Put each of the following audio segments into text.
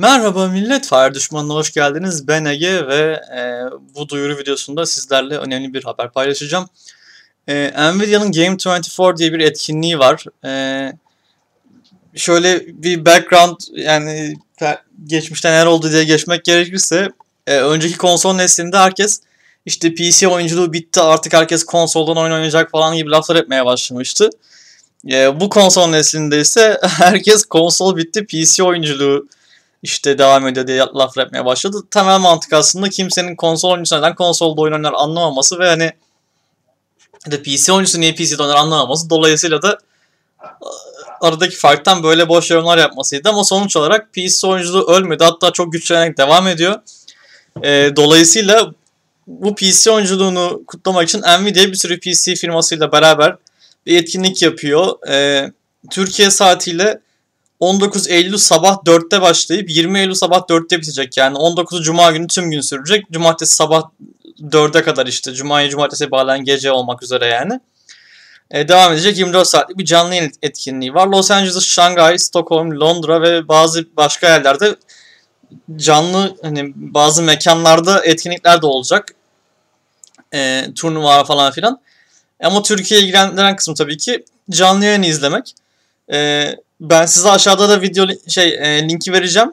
Merhaba millet, Fire Düşmanı'na hoş geldiniz. Ben Ege ve e, bu duyuru videosunda sizlerle önemli bir haber paylaşacağım. E, Nvidia'nın Game24 diye bir etkinliği var. E, şöyle bir background, yani geçmişten her oldu diye geçmek gerekirse, e, önceki konsol neslinde herkes işte PC oyunculuğu bitti artık herkes konsoldan oyun oynayacak falan gibi laflar etmeye başlamıştı. E, bu konsol neslinde ise herkes konsol bitti PC oyunculuğu işte devam ediyor diye laf yapmaya başladı. Temel mantık aslında kimsenin konsol oyuncusu neden konsolda oyun oynar anlamaması ve hani de PC oyuncusu niye PC'de oynar anlamaması. Dolayısıyla da e, aradaki farktan böyle boş yorumlar yapmasıydı ama sonuç olarak PC oyunculuğu ölmedi. Hatta çok güçlenerek devam ediyor. E, dolayısıyla bu PC oyunculuğunu kutlamak için Nvidia bir sürü PC firmasıyla beraber bir etkinlik yapıyor. E, Türkiye saatiyle 19 Eylül sabah 4'te başlayıp 20 Eylül sabah 4'te bitecek. Yani 19 Cuma günü tüm gün sürecek. Cumartesi sabah 4'e kadar işte. Cuma'ya cumartesi bağlayan gece olmak üzere yani. Ee, devam edecek 24 saatlik bir canlı yayın etkinliği var. Los Angeles, Şangay, Stockholm, Londra ve bazı başka yerlerde canlı hani bazı mekanlarda etkinlikler de olacak. Ee, turnuva falan filan. Ama Türkiye'ye ilgilendiren kısmı tabii ki canlı yayını izlemek. Ee, ben size aşağıda da video şey e, linki vereceğim.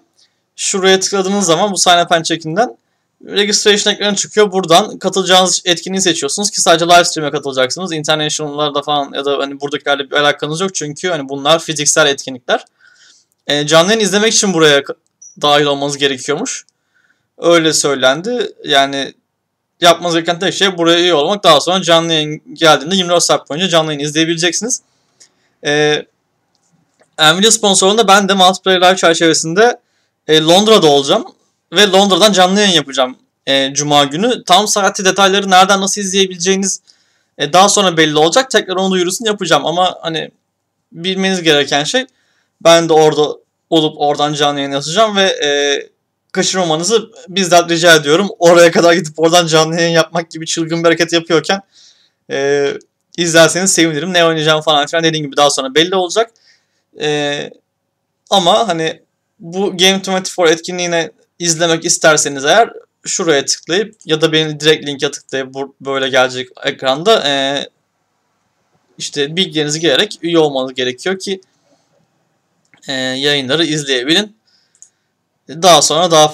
Şuraya tıkladığınız zaman bu sign up and check-in'den registration ekranı çıkıyor. Buradan katılacağınız etkinliği seçiyorsunuz ki sadece live stream'e katılacaksınız. International'larda falan ya da hani buradakilerle bir alakanız yok çünkü hani bunlar fiziksel etkinlikler. E, canlı yayın izlemek için buraya dahil olmanız gerekiyormuş. Öyle söylendi. Yani yapmanız gereken tek şey buraya üye olmak. Daha sonra canlı yayın geldiğinde 24 saat boyunca canlı yayın izleyebileceksiniz. Eee Nvidia sponsorunda ben de Multiplayer Live çerçevesinde e, Londra'da olacağım. Ve Londra'dan canlı yayın yapacağım e, Cuma günü. Tam saati detayları nereden nasıl izleyebileceğiniz e, daha sonra belli olacak. Tekrar onu duyurusunu yapacağım ama hani bilmeniz gereken şey ben de orada olup oradan canlı yayın yazacağım ve e, kaçırmamanızı bizden rica ediyorum. Oraya kadar gidip oradan canlı yayın yapmak gibi çılgın bir hareket yapıyorken e, izlerseniz sevinirim. Ne oynayacağım falan filan dediğim gibi daha sonra belli olacak. E, ama hani bu Game 24 etkinliğine izlemek isterseniz eğer şuraya tıklayıp ya da benim direkt linke tıklayıp bu, böyle gelecek ekranda e, işte bilgilerinizi girerek üye olmanız gerekiyor ki e, yayınları izleyebilin. Daha sonra daha